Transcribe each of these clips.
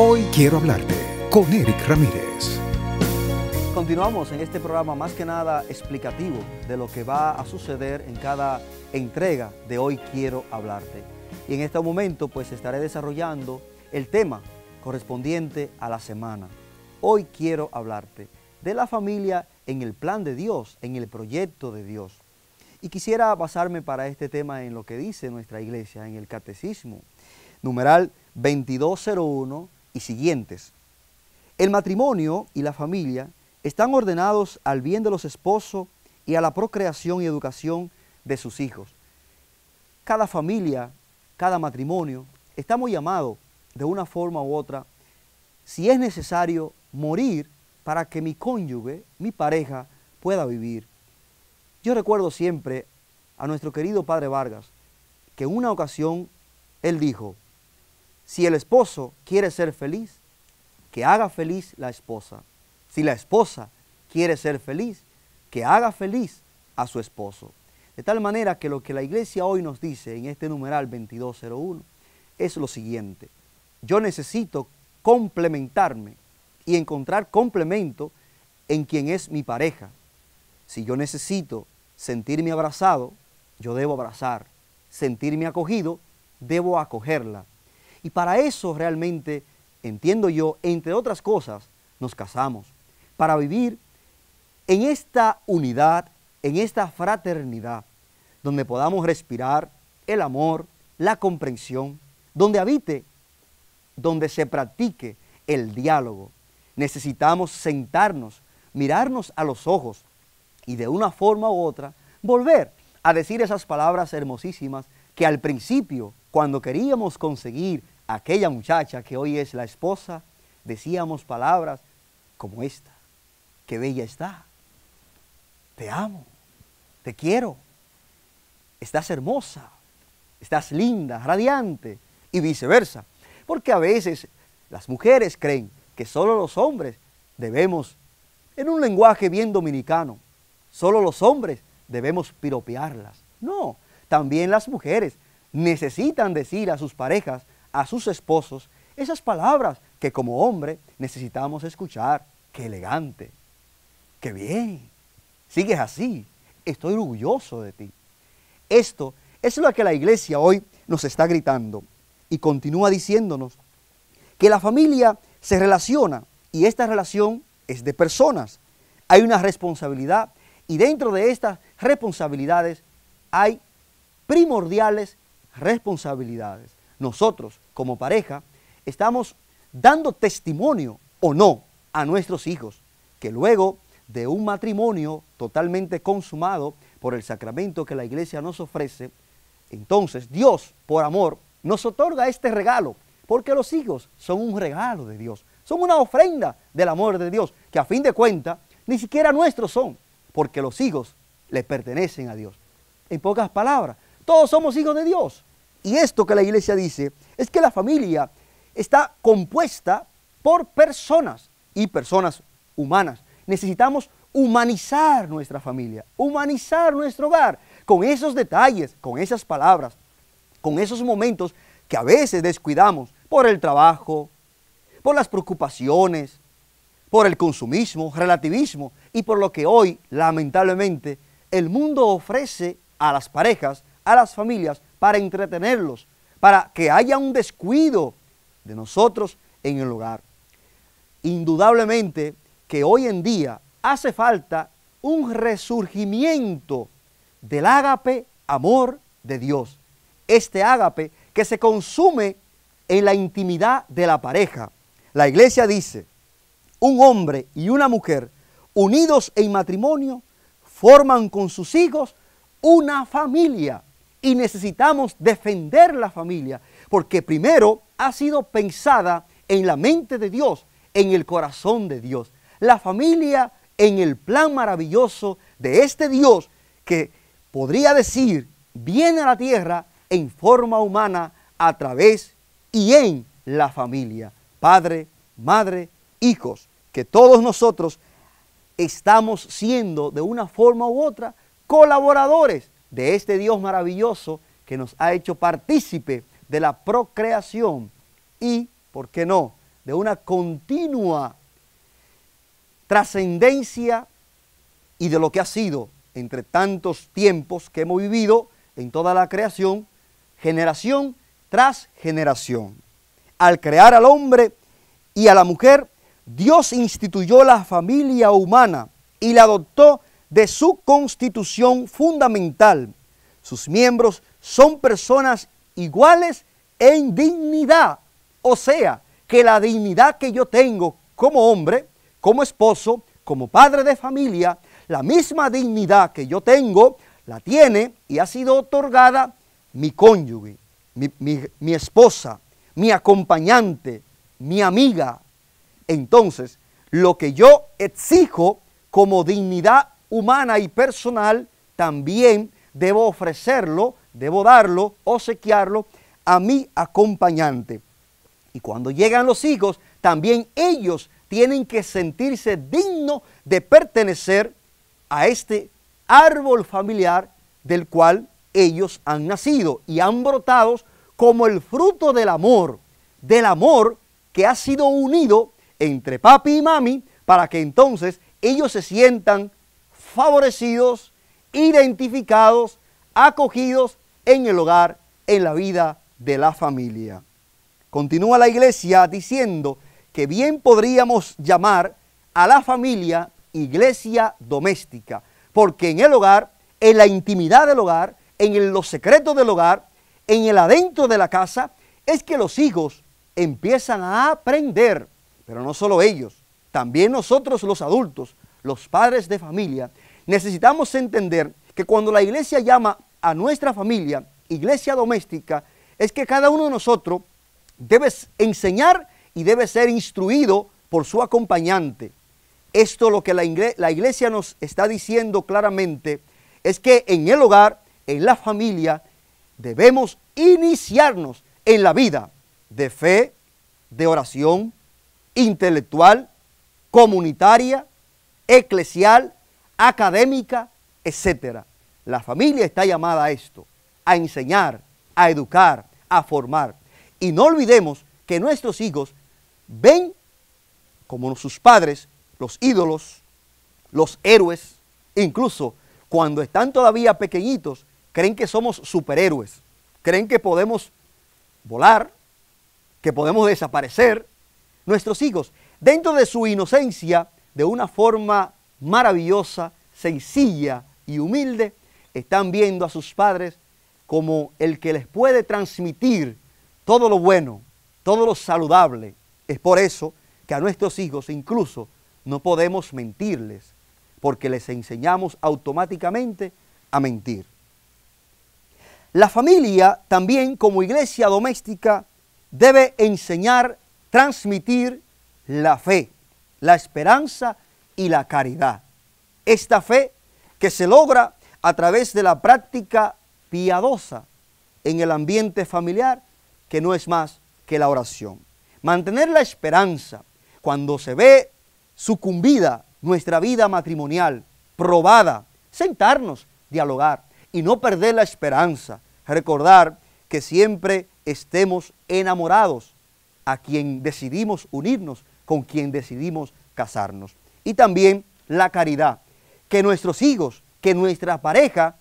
Hoy quiero hablarte con Eric Ramírez. Continuamos en este programa más que nada explicativo de lo que va a suceder en cada entrega de Hoy quiero hablarte. Y en este momento pues estaré desarrollando el tema correspondiente a la semana. Hoy quiero hablarte de la familia en el plan de Dios, en el proyecto de Dios. Y quisiera basarme para este tema en lo que dice nuestra iglesia, en el catecismo, numeral 2201 y siguientes. El matrimonio y la familia están ordenados al bien de los esposos y a la procreación y educación de sus hijos. Cada familia, cada matrimonio, estamos llamados de una forma u otra, si es necesario, morir para que mi cónyuge, mi pareja, pueda vivir. Yo recuerdo siempre a nuestro querido padre Vargas, que en una ocasión él dijo, si el esposo quiere ser feliz, que haga feliz la esposa. Si la esposa quiere ser feliz, que haga feliz a su esposo. De tal manera que lo que la iglesia hoy nos dice en este numeral 2201 es lo siguiente. Yo necesito complementarme y encontrar complemento en quien es mi pareja. Si yo necesito sentirme abrazado, yo debo abrazar. Sentirme acogido, debo acogerla. Y para eso realmente, entiendo yo, entre otras cosas, nos casamos. Para vivir en esta unidad, en esta fraternidad, donde podamos respirar el amor, la comprensión, donde habite, donde se practique el diálogo. Necesitamos sentarnos, mirarnos a los ojos y de una forma u otra volver a decir esas palabras hermosísimas que al principio cuando queríamos conseguir a aquella muchacha que hoy es la esposa, decíamos palabras como esta, qué bella está, te amo, te quiero, estás hermosa, estás linda, radiante, y viceversa. Porque a veces las mujeres creen que solo los hombres debemos, en un lenguaje bien dominicano, solo los hombres debemos piropearlas. No, también las mujeres necesitan decir a sus parejas, a sus esposos, esas palabras que como hombre necesitamos escuchar. ¡Qué elegante! ¡Qué bien! Sigues así. Estoy orgulloso de ti. Esto es lo que la iglesia hoy nos está gritando y continúa diciéndonos que la familia se relaciona y esta relación es de personas. Hay una responsabilidad y dentro de estas responsabilidades hay primordiales responsabilidades. Nosotros, como pareja, estamos dando testimonio o no a nuestros hijos, que luego de un matrimonio totalmente consumado por el sacramento que la iglesia nos ofrece, entonces Dios, por amor, nos otorga este regalo, porque los hijos son un regalo de Dios, son una ofrenda del amor de Dios, que a fin de cuentas ni siquiera nuestros son, porque los hijos le pertenecen a Dios. En pocas palabras, todos somos hijos de Dios. Y esto que la iglesia dice es que la familia está compuesta por personas y personas humanas. Necesitamos humanizar nuestra familia, humanizar nuestro hogar, con esos detalles, con esas palabras, con esos momentos que a veces descuidamos por el trabajo, por las preocupaciones, por el consumismo, relativismo y por lo que hoy, lamentablemente, el mundo ofrece a las parejas a las familias para entretenerlos, para que haya un descuido de nosotros en el hogar. Indudablemente que hoy en día hace falta un resurgimiento del ágape amor de Dios. Este ágape que se consume en la intimidad de la pareja. La iglesia dice, un hombre y una mujer unidos en matrimonio forman con sus hijos una familia y necesitamos defender la familia, porque primero ha sido pensada en la mente de Dios, en el corazón de Dios. La familia en el plan maravilloso de este Dios que podría decir viene a la tierra en forma humana a través y en la familia, padre, madre, hijos, que todos nosotros estamos siendo de una forma u otra colaboradores de este Dios maravilloso que nos ha hecho partícipe de la procreación y, ¿por qué no?, de una continua trascendencia y de lo que ha sido entre tantos tiempos que hemos vivido en toda la creación, generación tras generación. Al crear al hombre y a la mujer, Dios instituyó la familia humana y la adoptó de su constitución fundamental. Sus miembros son personas iguales en dignidad. O sea, que la dignidad que yo tengo como hombre, como esposo, como padre de familia, la misma dignidad que yo tengo, la tiene y ha sido otorgada mi cónyuge, mi, esposa, mi acompañante, mi amiga. Entonces, lo que yo exijo como dignidad humana y personal, también debo ofrecerlo, debo darlo, obsequiarlo a mi acompañante. Y cuando llegan los hijos, también ellos tienen que sentirse dignos de pertenecer a este árbol familiar del cual ellos han nacido y han brotado como el fruto del amor, del amor que ha sido unido entre papi y mami para que entonces ellos se sientan favorecidos, identificados, acogidos en el hogar, en la vida de la familia. Continúa la iglesia diciendo que bien podríamos llamar a la familia iglesia doméstica, porque en el hogar, en la intimidad del hogar, en los secretos del hogar, en el adentro de la casa, es que los hijos empiezan a aprender, pero no solo ellos, también nosotros los adultos, los padres de familia, Necesitamos entender que cuando la iglesia llama a nuestra familia iglesia doméstica, es que cada uno de nosotros debe enseñar y debe ser instruido por su acompañante. Esto lo que la, la iglesia nos está diciendo claramente es que en el hogar, en la familia, debemos iniciarnos en la vida de fe, de oración, intelectual, comunitaria, eclesial académica, etcétera, La familia está llamada a esto, a enseñar, a educar, a formar. Y no olvidemos que nuestros hijos ven como sus padres, los ídolos, los héroes, incluso cuando están todavía pequeñitos, creen que somos superhéroes, creen que podemos volar, que podemos desaparecer. Nuestros hijos, dentro de su inocencia, de una forma maravillosa, sencilla y humilde, están viendo a sus padres como el que les puede transmitir todo lo bueno, todo lo saludable. Es por eso que a nuestros hijos incluso no podemos mentirles, porque les enseñamos automáticamente a mentir. La familia también como iglesia doméstica debe enseñar, transmitir la fe, la esperanza y la caridad. Esta fe que se logra a través de la práctica piadosa en el ambiente familiar, que no es más que la oración. Mantener la esperanza cuando se ve sucumbida nuestra vida matrimonial, probada, sentarnos, dialogar y no perder la esperanza, recordar que siempre estemos enamorados a quien decidimos unirnos, con quien decidimos casarnos y también la caridad. Que nuestros hijos, que nuestra pareja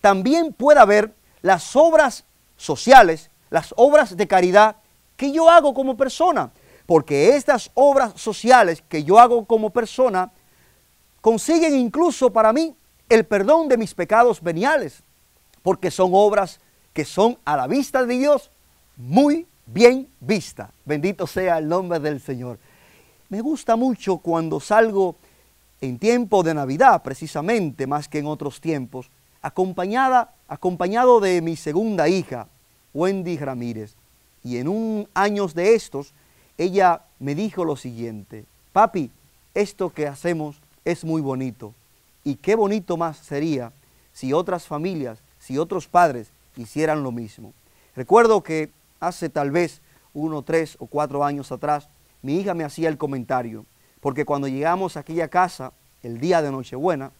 también pueda ver las obras sociales, las obras de caridad que yo hago como persona. Porque estas obras sociales que yo hago como persona consiguen incluso para mí el perdón de mis pecados veniales. Porque son obras que son a la vista de Dios muy bien vista. Bendito sea el nombre del Señor. Me gusta mucho cuando salgo en tiempo de Navidad, precisamente, más que en otros tiempos, acompañada, acompañado de mi segunda hija, Wendy Ramírez. Y en un año de estos, ella me dijo lo siguiente, papi, esto que hacemos es muy bonito. Y qué bonito más sería si otras familias, si otros padres hicieran lo mismo. Recuerdo que hace tal vez uno, tres o cuatro años atrás, mi hija me hacía el comentario, porque cuando llegamos a aquella casa, el día de Nochebuena,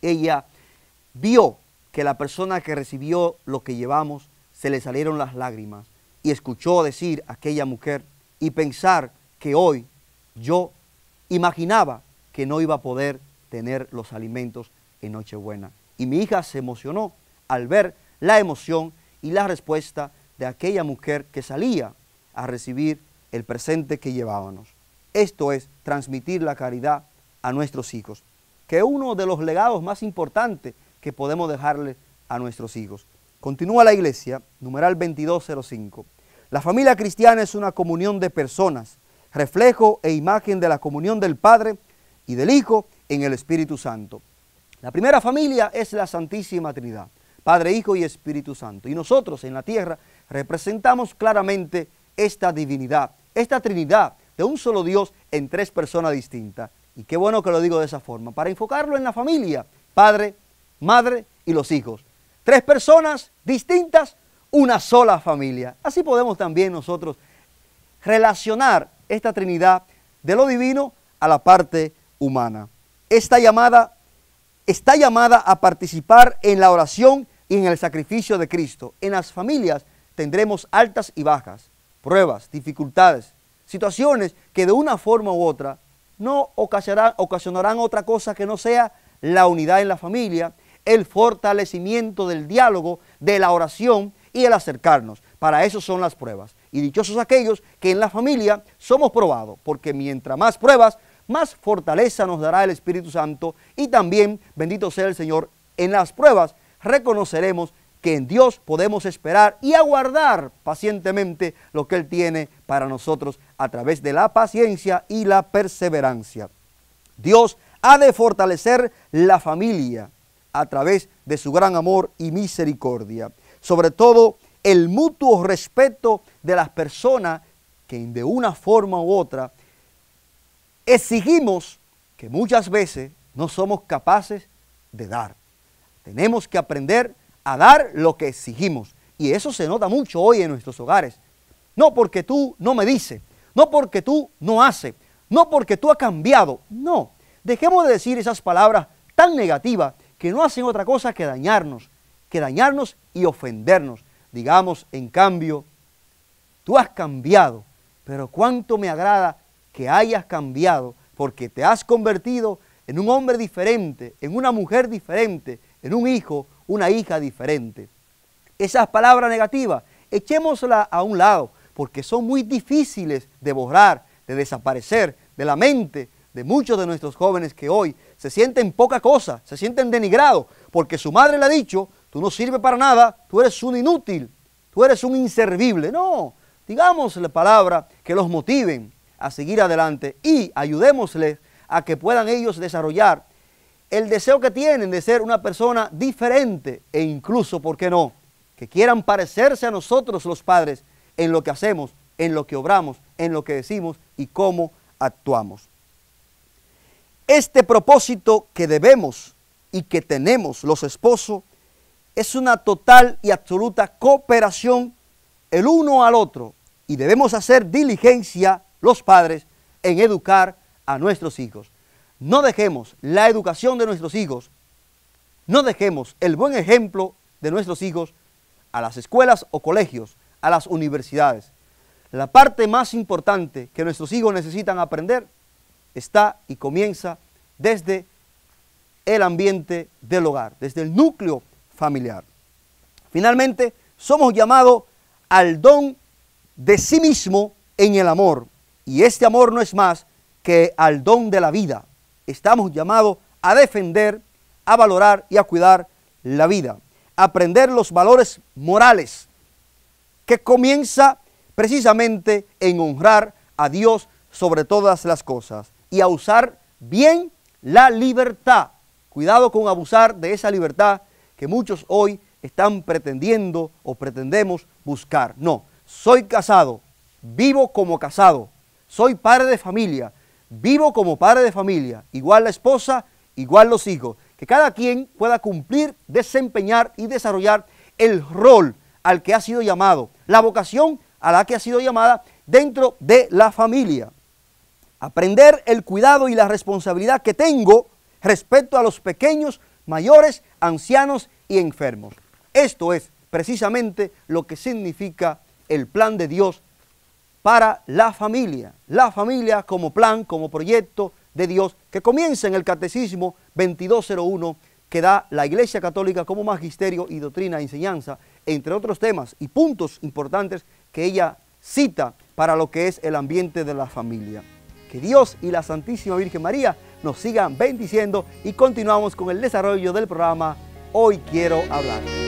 ella vio que la persona que recibió lo que llevamos se le salieron las lágrimas y escuchó decir aquella mujer y pensar que hoy yo imaginaba que no iba a poder tener los alimentos en Nochebuena. Y mi hija se emocionó al ver la emoción y la respuesta de aquella mujer que salía a recibir el presente que llevábamos. Esto es transmitir la caridad a nuestros hijos, que es uno de los legados más importantes que podemos dejarle a nuestros hijos. Continúa la iglesia, numeral 2205. La familia cristiana es una comunión de personas, reflejo e imagen de la comunión del Padre y del Hijo en el Espíritu Santo. La primera familia es la Santísima Trinidad, Padre, Hijo y Espíritu Santo. Y nosotros en la tierra representamos claramente esta divinidad esta Trinidad de un solo Dios en tres personas distintas. Y qué bueno que lo digo de esa forma, para enfocarlo en la familia, padre, madre y los hijos. Tres personas distintas, una sola familia. Así podemos también nosotros relacionar esta Trinidad de lo divino a la parte humana. Esta llamada está llamada a participar en la oración y en el sacrificio de Cristo. En las familias tendremos altas y bajas, pruebas, dificultades, situaciones que de una forma u otra no ocasionarán, otra cosa que no sea la unidad en la familia, el fortalecimiento del diálogo, de la oración y el acercarnos. Para eso son las pruebas. Y dichosos aquellos que en la familia somos probados, porque mientras más pruebas, más fortaleza nos dará el Espíritu Santo y también, bendito sea el Señor, en las pruebas reconoceremos que en Dios podemos esperar y aguardar pacientemente lo que Él tiene para nosotros a través de la paciencia y la perseverancia. Dios ha de fortalecer la familia a través de su gran amor y misericordia. Sobre todo el mutuo respeto de las personas que de una forma u otra exigimos que muchas veces no somos capaces de dar. Tenemos que aprender a dar lo que exigimos. Y eso se nota mucho hoy en nuestros hogares. No porque tú no me dices, no porque tú no haces, no porque tú has cambiado. No, dejemos de decir esas palabras tan negativas que no hacen otra cosa que dañarnos, que dañarnos y ofendernos. Digamos, en cambio, tú has cambiado, pero cuánto me agrada que hayas cambiado, porque te has convertido en un hombre diferente, en una mujer diferente, en un hijo una hija diferente. Esas palabras negativas, echémoslas a un lado, porque son muy difíciles de borrar, de desaparecer de la mente de muchos de nuestros jóvenes que hoy se sienten poca cosa, se sienten denigrados, porque su madre le ha dicho, tú no sirves para nada, tú eres un inútil, tú eres un inservible. No, digámosle palabras que los motiven a seguir adelante y ayudémosles a que puedan ellos desarrollar el deseo que tienen de ser una persona diferente e incluso, ¿por qué no? Que quieran parecerse a nosotros los padres en lo que hacemos, en lo que obramos, en lo que decimos y cómo actuamos. Este propósito que debemos y que tenemos los esposos es una total y absoluta cooperación el uno al otro y debemos hacer diligencia los padres en educar a nuestros hijos. No dejemos la educación de nuestros hijos, no dejemos el buen ejemplo de nuestros hijos a las escuelas o colegios, a las universidades. La parte más importante que nuestros hijos necesitan aprender está y comienza desde el ambiente del hogar, desde el núcleo familiar. Finalmente, somos llamados al don de sí mismo en el amor. Y este amor no es más que al don de la vida, estamos llamados a defender, a valorar y a cuidar la vida. Aprender los valores morales que comienza precisamente en honrar a Dios sobre todas las cosas y a usar bien la libertad. Cuidado con abusar de esa libertad que muchos hoy están pretendiendo o pretendemos buscar. No, soy casado, vivo como casado, soy padre de familia, Vivo como padre de familia, igual la esposa, igual los hijos. Que cada quien pueda cumplir, desempeñar y desarrollar el rol al que ha sido llamado, la vocación a la que ha sido llamada dentro de la familia. Aprender el cuidado y la responsabilidad que tengo respecto a los pequeños, mayores, ancianos y enfermos. Esto es precisamente lo que significa el plan de Dios para la familia, la familia como plan, como proyecto de Dios, que comienza en el Catecismo 2201 que da la Iglesia Católica como magisterio y doctrina, enseñanza, entre otros temas y puntos importantes que ella cita para lo que es el ambiente de la familia. Que Dios y la Santísima Virgen María nos sigan bendiciendo y continuamos con el desarrollo del programa Hoy quiero hablar.